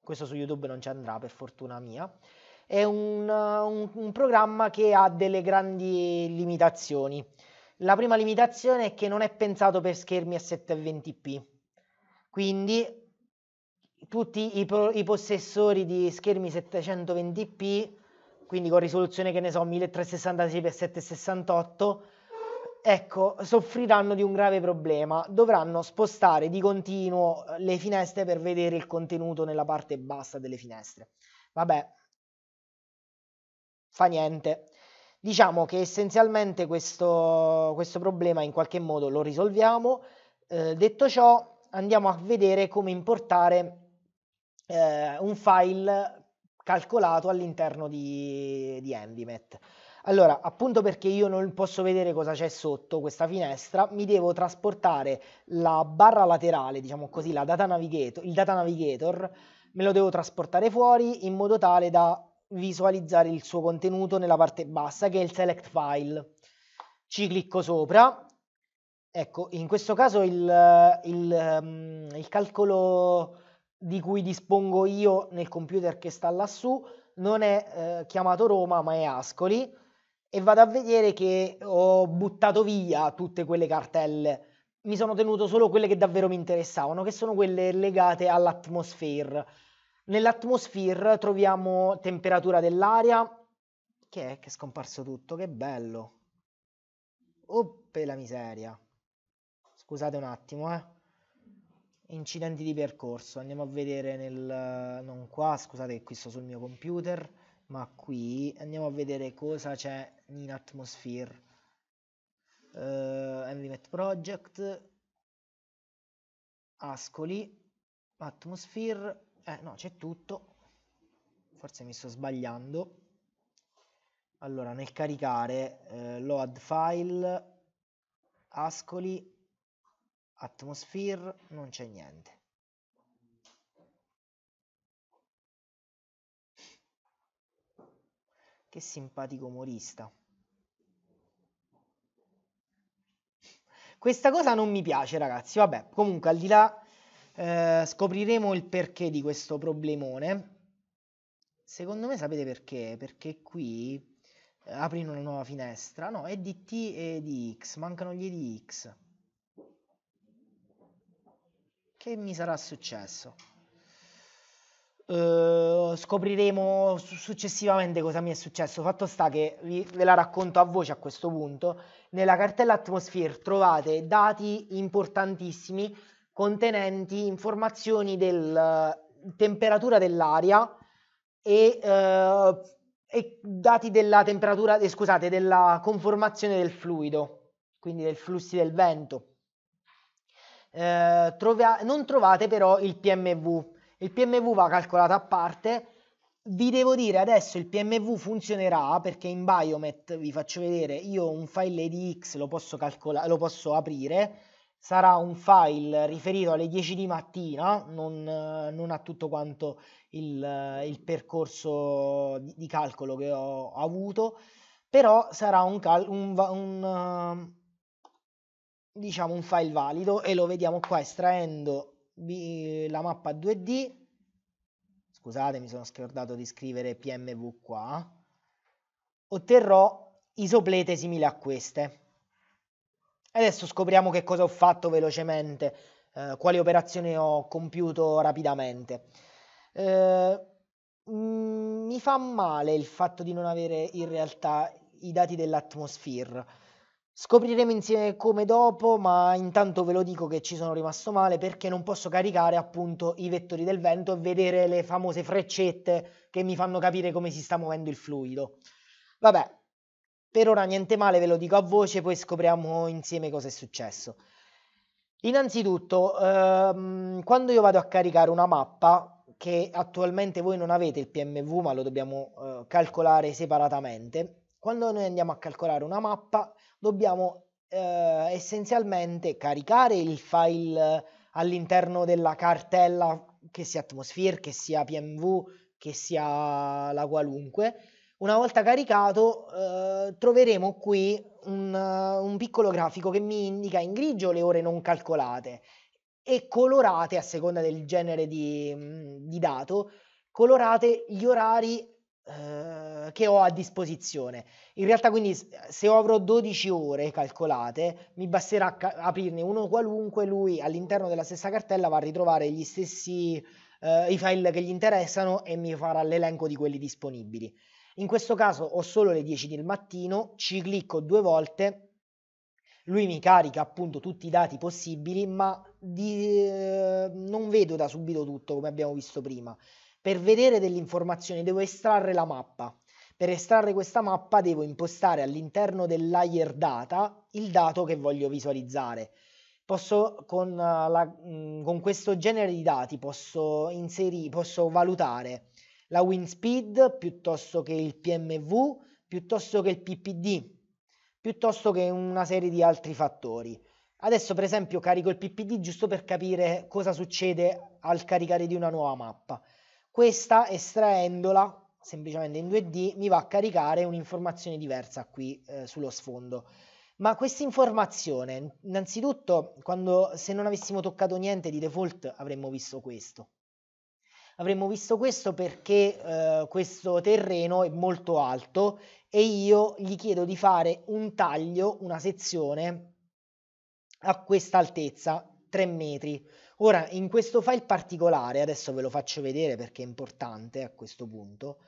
[SPEAKER 1] Questo su YouTube non ci andrà, per fortuna mia. È un, un, un programma che ha delle grandi limitazioni. La prima limitazione è che non è pensato per schermi a 720p. Quindi tutti i, pro, i, possessori di schermi 720p, quindi con risoluzione che ne so 1366x768, ecco, soffriranno di un grave problema. Dovranno spostare di continuo eh, le finestre per vedere il contenuto nella parte bassa delle finestre. Vabbè, fa niente. Diciamo che essenzialmente questo, questo problema in qualche modo lo risolviamo. Eh, detto ciò, andiamo a vedere come importare eh, un file calcolato all'interno di, di Envimet. Allora, appunto perché io non posso vedere cosa c'è sotto questa finestra, mi devo trasportare la barra laterale, diciamo così, la data navigator, il data navigator, me lo devo trasportare fuori in modo tale da visualizzare il suo contenuto nella parte bassa che è il select file. Ci clicco sopra. Ecco, in questo caso il, il, ehm, il calcolo di cui dispongo io nel computer che sta lassù non è eh, chiamato Roma ma è Ascoli e vado a vedere che ho buttato via tutte quelle cartelle. Mi sono tenuto solo quelle che davvero mi interessavano, che sono quelle legate all'atmosphere. Nell'atmosphere troviamo temperatura dell'aria. Che è che è scomparso tutto? Che bello. Oh, la miseria. Scusate un attimo, eh. Incidenti di percorso. Andiamo a vedere nel... Non qua, scusate che qui sto sul mio computer ma qui andiamo a vedere cosa c'è in Atmosphere uh, eh, Envimet Project Ascoli Atmosphere eh no c'è tutto forse mi sto sbagliando allora nel caricare eh, load file Ascoli Atmosphere non c'è niente Che simpatico umorista. Questa cosa non mi piace, ragazzi. Vabbè, comunque al di là eh, scopriremo il perché di questo problemone. Secondo me sapete perché? Perché qui eh, aprono una nuova finestra. No, è di T e di X, mancano gli E di X. Che mi sarà successo? Eh, scopriremo successivamente cosa mi è successo. Fatto sta che vi, ve la racconto a voce a questo punto. Nella cartella Atmosphere trovate dati importantissimi contenenti informazioni della temperatura dell'aria e, uh, e, dati della temperatura, eh, scusate, della conformazione del fluido, quindi dei flussi del vento. Eh, Trova non trovate però il PMV, il PMV va calcolato a parte. Vi devo dire adesso il PMV funzionerà perché in Biomet vi faccio vedere, io un file ADX lo posso, calcolare, lo posso aprire, sarà un file riferito alle 10 di mattina, non, non a tutto quanto il, il percorso di, di, calcolo che ho avuto, però sarà un, cal- un, un, diciamo un file valido e lo vediamo qua estraendo la mappa 2D, scusate mi sono scordato di scrivere PMV qua, otterrò isoplete simili a queste. Adesso scopriamo che cosa ho fatto velocemente, eh, quali operazioni ho compiuto rapidamente. Eh, mm, mi fa male il fatto di non avere in realtà i dati dell'atmosfera Scopriremo insieme come dopo, ma intanto ve lo dico che ci sono rimasto male perché non posso caricare appunto i vettori del vento e vedere le famose freccette che mi fanno capire come si sta muovendo il fluido. Vabbè, per ora niente male, ve lo dico a voce, poi scopriamo insieme cosa è successo. Innanzitutto, ehm, quando io vado a caricare una mappa, che attualmente voi non avete il PMV, ma lo dobbiamo eh, calcolare separatamente, quando noi andiamo a calcolare una mappa, dobbiamo eh, essenzialmente caricare il file all'interno della cartella, che sia Atmosphere, che sia PMV, che sia la qualunque. Una volta caricato eh, troveremo qui un, un piccolo grafico che mi indica in grigio le ore non calcolate e colorate a seconda del genere di, di, dato, colorate gli orari eh, che ho a disposizione. In realtà quindi se avrò 12 ore calcolate, mi basterà ca- aprirne uno qualunque, lui all'interno della stessa cartella va a ritrovare gli stessi eh, i file che gli interessano e mi farà l'elenco di quelli disponibili. In questo caso ho solo le 10 del mattino, ci clicco due volte lui mi carica appunto tutti i dati possibili, ma di, eh, non vedo da subito tutto come abbiamo visto prima. Per vedere delle informazioni devo estrarre la mappa. Per estrarre questa mappa devo impostare all'interno del layer data il dato che voglio visualizzare. Posso, con, eh, la, mm, con questo genere di dati posso, inseri, posso valutare la wind speed piuttosto che il PMV, piuttosto che il PPD, piuttosto che una serie di altri fattori. Adesso per esempio carico il PPD giusto per capire cosa succede al caricare di una nuova mappa. Questa estraendola semplicemente in 2D mi va a caricare un'informazione diversa qui eh, sullo sfondo. Ma questa informazione, innanzitutto, quando, se non avessimo toccato niente di default avremmo visto questo. Avremmo visto questo perché eh, questo terreno è molto alto e io gli chiedo di fare un taglio, una sezione a questa altezza, 3 metri. Ora, in questo file particolare, adesso ve lo faccio vedere perché è importante a questo punto,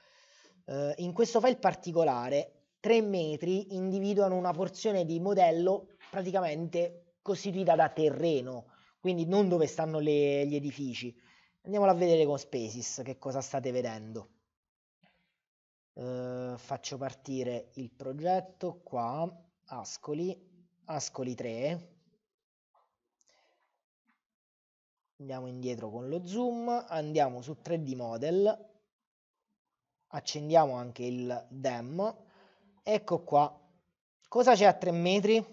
[SPEAKER 1] eh, in questo file particolare 3 metri individuano una porzione di modello praticamente costituita da terreno, quindi non dove stanno le, gli edifici. Andiamolo a vedere con Spaces che cosa state vedendo. Uh, faccio partire il progetto qua, Ascoli, Ascoli 3, andiamo indietro con lo zoom, andiamo su 3D model, accendiamo anche il DEM, ecco qua, cosa c'è a 3 metri?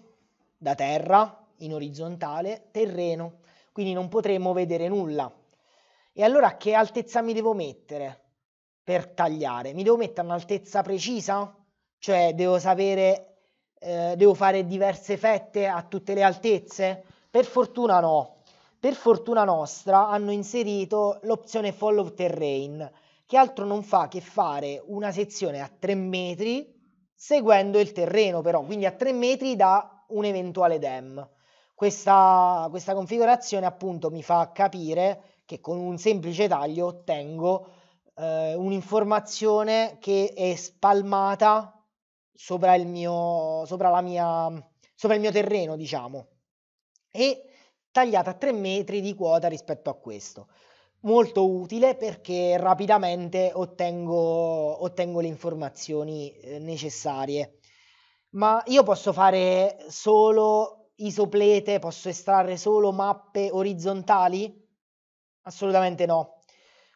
[SPEAKER 1] Da terra, in orizzontale, terreno, quindi non potremo vedere nulla. E allora che altezza mi devo mettere per tagliare? Mi devo mettere un'altezza precisa? Cioè devo sapere, eh, devo fare diverse fette a tutte le altezze? Per fortuna no, per fortuna nostra hanno inserito l'opzione follow terrain, che altro non fa che fare una sezione a 3 metri seguendo il terreno però, quindi a 3 metri da un eventuale dam. Questa, questa configurazione appunto mi fa capire che con un semplice taglio ottengo eh, un'informazione che è spalmata sopra il mio, sopra mia, sopra il mio terreno, diciamo. E tagliata a 3 metri di quota rispetto a questo. Molto utile perché rapidamente ottengo, ottengo le informazioni eh, necessarie. Ma io posso fare solo isoplete, posso estrarre solo mappe orizzontali? Assolutamente no.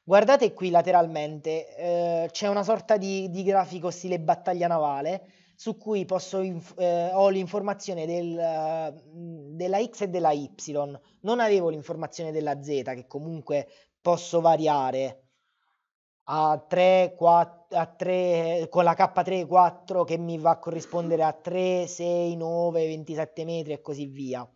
[SPEAKER 1] Guardate qui lateralmente, eh, c'è una sorta di, di grafico stile battaglia navale su cui posso, eh, ho l'informazione del, della X e della Y, non avevo l'informazione della Z che comunque posso variare a 3, 4, a 3, eh, con la K3, 4 che mi va a corrispondere a 3, 6, 9, 27 metri e così via.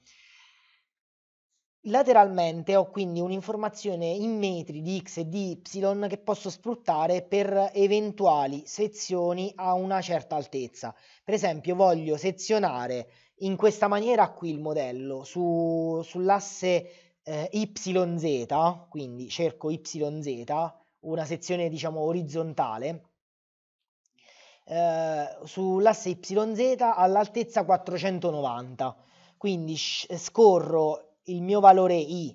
[SPEAKER 1] Lateralmente ho quindi un'informazione in metri di x e di y che posso sfruttare per eventuali sezioni a una certa altezza. Per esempio voglio sezionare in questa maniera qui il modello su, sull'asse eh, yz, quindi cerco yz, una sezione diciamo orizzontale, eh, sull'asse yz all'altezza 490. Quindi scorro il mio valore I,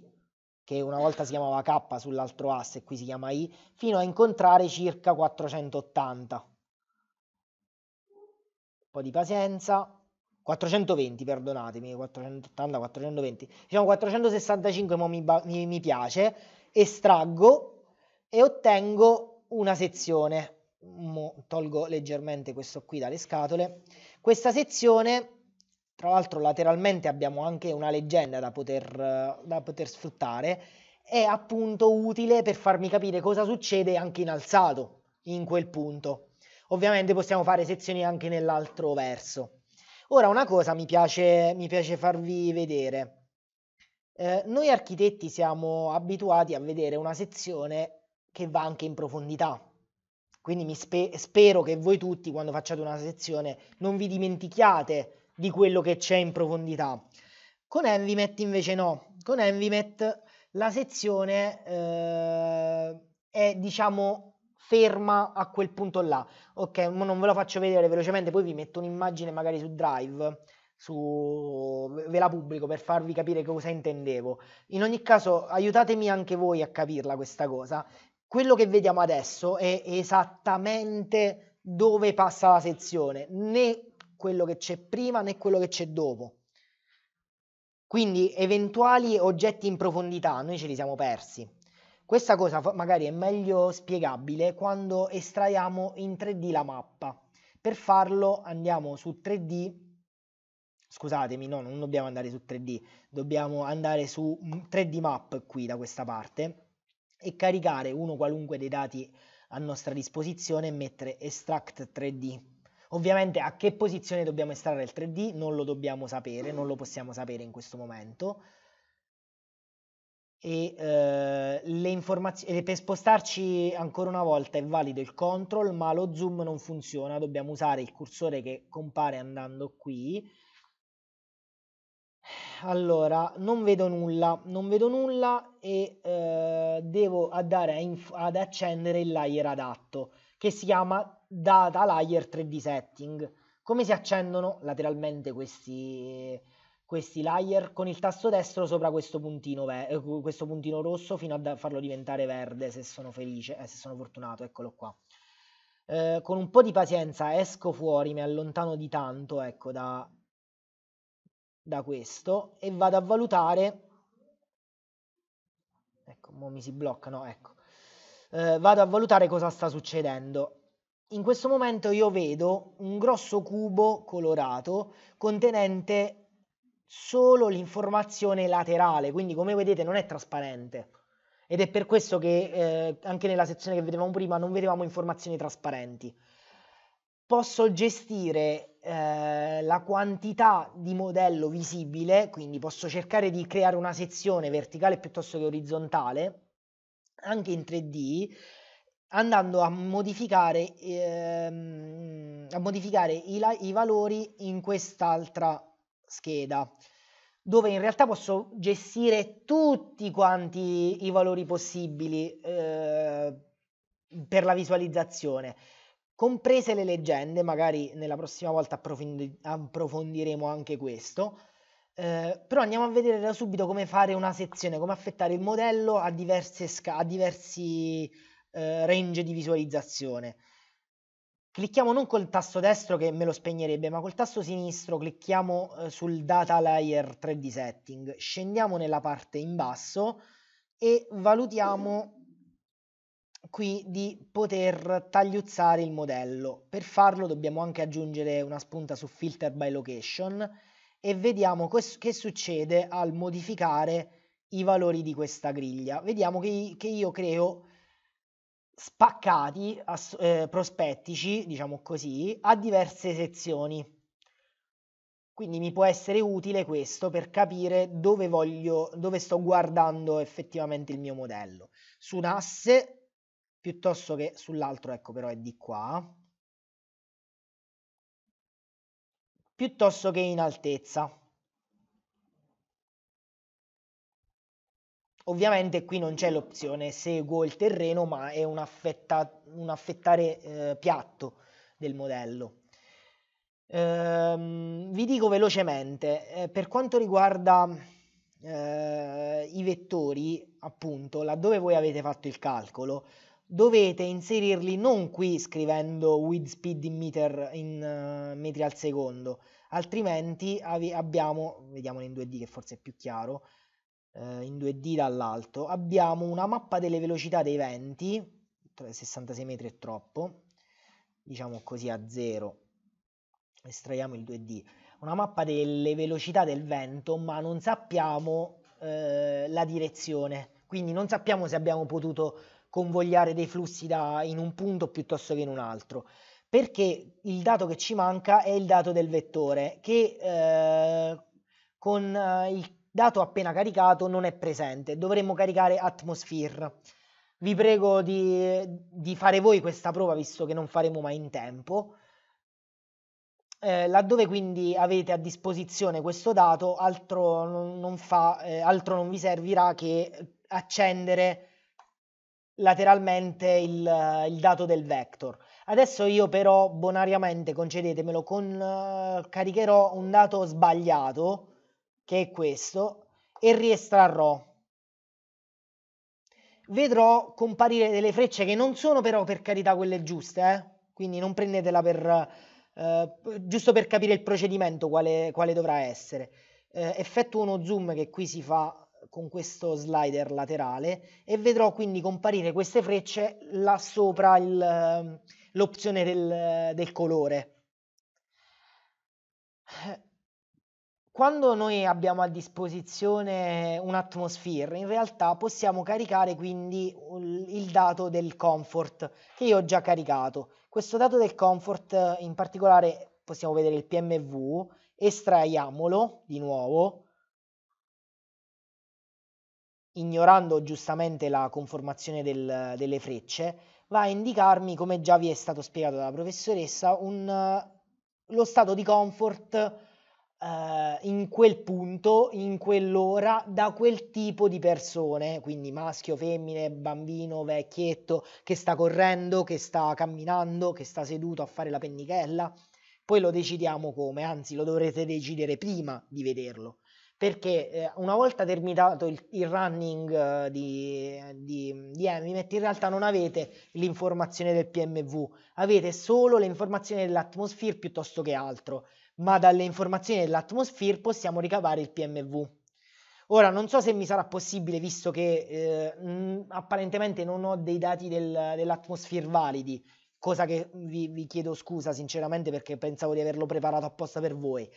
[SPEAKER 1] che una volta si chiamava K sull'altro asse, qui si chiama I, fino a incontrare circa 480. Un po' di pazienza. 420, perdonatemi, 480, 420. Diciamo 465 mo mi, mi, mi piace, estraggo e ottengo una sezione. Mo tolgo leggermente questo qui dalle scatole. Questa sezione tra l'altro lateralmente abbiamo anche una leggenda da poter, da poter sfruttare, è appunto utile per farmi capire cosa succede anche in alzato in quel punto. Ovviamente possiamo fare sezioni anche nell'altro verso. Ora una cosa mi piace, mi piace farvi vedere. Eh, noi architetti siamo abituati a vedere una sezione che va anche in profondità. Quindi spe- spero che voi tutti, quando facciate una sezione, non vi dimentichiate di quello che c'è in profondità. Con Envimet invece no, con Envimet la sezione eh, è diciamo ferma a quel punto là. Ok, non ve la faccio vedere velocemente, poi vi metto un'immagine magari su Drive, su... ve la pubblico per farvi capire cosa intendevo. In ogni caso aiutatemi anche voi a capirla questa cosa. Quello che vediamo adesso è esattamente dove passa la sezione, né quello che c'è prima né quello che c'è dopo. Quindi eventuali oggetti in profondità, noi ce li siamo persi. Questa cosa magari è meglio spiegabile quando estraiamo in 3D la mappa. Per farlo andiamo su 3D, scusatemi, no, non dobbiamo andare su 3D, dobbiamo andare su 3D map qui da questa parte e caricare uno qualunque dei dati a nostra disposizione e mettere extract 3D Ovviamente a che posizione dobbiamo estrarre il 3D non lo dobbiamo sapere, non lo possiamo sapere in questo momento. E, eh, le informazioni eh, per spostarci ancora una volta è valido il control, ma lo zoom non funziona, dobbiamo usare il cursore che compare andando qui. Allora, non vedo nulla, non vedo nulla e eh, devo andare ad accendere il layer adatto che si chiama Data Layer 3D Setting. Come si accendono lateralmente questi, questi layer? Con il tasto destro sopra questo puntino, ve- eh, questo puntino rosso fino a da- farlo diventare verde se sono felice, eh, se sono fortunato, eccolo qua. Eh, con un po' di pazienza esco fuori, mi allontano di tanto ecco, da, da questo e vado a valutare. Ecco, mi si bloccano, ecco eh, vado a valutare cosa sta succedendo. In questo momento io vedo un grosso cubo colorato contenente solo l'informazione laterale, quindi come vedete non è trasparente. Ed è per questo che eh, anche nella sezione che vedevamo prima non vedevamo informazioni trasparenti. Posso gestire eh, la quantità di modello visibile, quindi posso cercare di creare una sezione verticale piuttosto che orizzontale, anche in 3D andando a modificare, ehm, a modificare i, i valori in quest'altra scheda dove in realtà posso gestire tutti quanti i valori possibili eh, per la visualizzazione, comprese le leggende, magari nella prossima volta approfondi approfondiremo anche questo. Eh, però andiamo a vedere da subito come fare una sezione, come affettare il modello a, sca- a diversi eh, range di visualizzazione. Clicchiamo non col tasto destro che me lo spegnerebbe, ma col tasto sinistro clicchiamo eh, sul Data Layer 3D Setting, scendiamo nella parte in basso e valutiamo qui di poter tagliuzzare il modello. Per farlo dobbiamo anche aggiungere una spunta su Filter by Location e vediamo che succede al modificare i valori di questa griglia. Vediamo che, che io creo spaccati eh, prospettici, diciamo così, a diverse sezioni. Quindi mi può essere utile questo per capire dove, voglio, dove sto guardando effettivamente il mio modello. Su un asse piuttosto che sull'altro, ecco però è di qua, piuttosto che in altezza. Ovviamente qui non c'è l'opzione seguo il terreno, ma è un, affetta, un affettare eh, piatto del modello. Ehm, vi dico velocemente, eh, per quanto riguarda eh, i vettori, appunto, laddove voi avete fatto il calcolo, dovete inserirli non qui scrivendo with speed in, meter, in uh, metri al secondo, altrimenti av- abbiamo, vediamolo in 2D che forse è più chiaro, uh, in 2D dall'alto, abbiamo una mappa delle velocità dei venti, 66 metri è troppo, diciamo così a 0, estraiamo il 2D, una mappa delle velocità del vento, ma non sappiamo eh, la direzione, quindi non sappiamo se abbiamo potuto convogliare dei flussi da, in un punto piuttosto che in un altro. Perché il dato che ci manca è il dato del vettore, che eh, con eh, il dato appena caricato non è presente. Dovremmo caricare Atmosphere. Vi prego di, di fare voi questa prova, visto che non faremo mai in tempo. Eh, laddove quindi avete a disposizione questo dato, altro non, fa, eh, altro non vi servirà che accendere lateralmente il, il, dato del vector. Adesso io però, bonariamente, concedetemelo, con, uh, caricherò un dato sbagliato, che è questo, e riestrarrò. Vedrò comparire delle frecce che non sono però per carità quelle giuste, eh? quindi non prendetela per, uh, giusto per capire il procedimento quale, quale dovrà essere. Uh, effettuo uno zoom che qui si fa con questo slider laterale e vedrò quindi comparire queste frecce là sopra ehm, l'opzione del, del colore. Quando noi abbiamo a disposizione un'atmosfera, in realtà possiamo caricare quindi il dato del comfort che io ho già caricato. Questo dato del comfort, in particolare possiamo vedere il PMV, estraiamolo di nuovo ignorando giustamente la conformazione del, delle frecce, va a indicarmi, come già vi è stato spiegato dalla professoressa, un, lo stato di comfort eh, in quel punto, in quell'ora, da quel tipo di persone, quindi maschio, femmine, bambino, vecchietto, che sta correndo, che sta camminando, che sta seduto a fare la pennichella. Poi lo decidiamo come, anzi lo dovrete decidere prima di vederlo perché eh, una volta terminato il, il running uh, di, di, di Eminet, in realtà non avete l'informazione del PMV, avete solo le informazioni dell'atmosphere piuttosto che altro, ma dalle informazioni dell'atmosphere possiamo ricavare il PMV. Ora non so se mi sarà possibile, visto che eh, mh, apparentemente non ho dei dati del, dell'atmosphere validi, cosa che vi, vi chiedo scusa sinceramente perché pensavo di averlo preparato apposta per voi.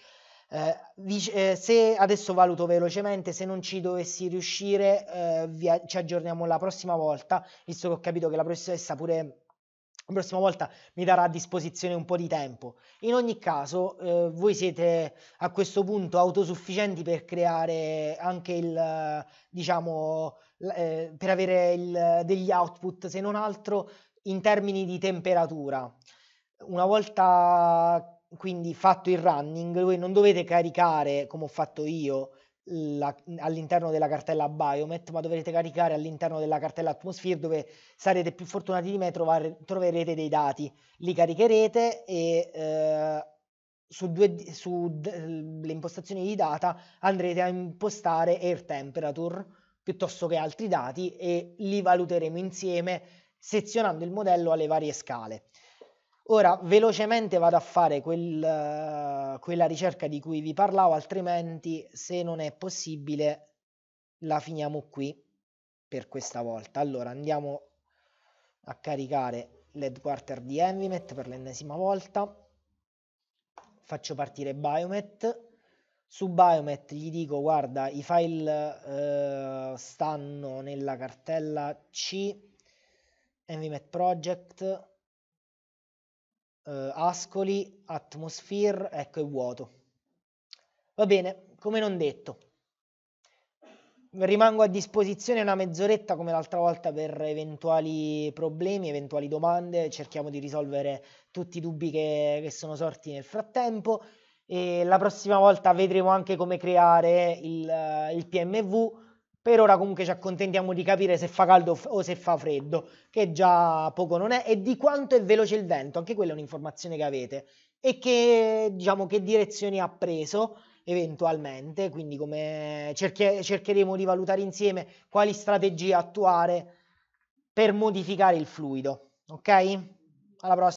[SPEAKER 1] Eh, dice, eh, se adesso valuto velocemente, se non ci dovessi riuscire, eh, via, ci aggiorniamo la prossima volta, visto che ho capito che la professoressa pure la prossima volta mi darà a disposizione un po' di tempo. In ogni caso, eh, voi siete a questo punto autosufficienti per creare anche il, diciamo, eh, per avere il, degli output, se non altro in termini di temperatura. Una volta quindi fatto il running, voi non dovete caricare come ho fatto io la, all'interno della cartella Biomet, ma dovrete caricare all'interno della cartella Atmosphere dove sarete più fortunati di me, trovare, troverete dei dati, li caricherete e eh, sulle su impostazioni di data andrete a impostare air temperature piuttosto che altri dati e li valuteremo insieme sezionando il modello alle varie scale. Ora velocemente vado a fare quel, uh, quella ricerca di cui vi parlavo, altrimenti se non è possibile la finiamo qui per questa volta. Allora andiamo a caricare l'headquarter di Envimet per l'ennesima volta, faccio partire Biomet, su Biomet gli dico guarda i file uh, stanno nella cartella C, Envimet Project, eh, ascoli, atmosphere, ecco è vuoto. Va bene, come non detto. Rimango a disposizione una mezz'oretta come l'altra volta per eventuali problemi, eventuali domande, cerchiamo di risolvere tutti i dubbi che, che sono sorti nel frattempo e la prossima volta vedremo anche come creare il, il PMV per ora comunque ci accontentiamo di capire se fa caldo o se fa freddo, che già poco non è, e di quanto è veloce il vento, anche quella è un'informazione che avete, e che, diciamo, che direzioni ha preso eventualmente, quindi come cerche- cercheremo di valutare insieme quali strategie attuare per modificare il fluido, ok? Alla prossima!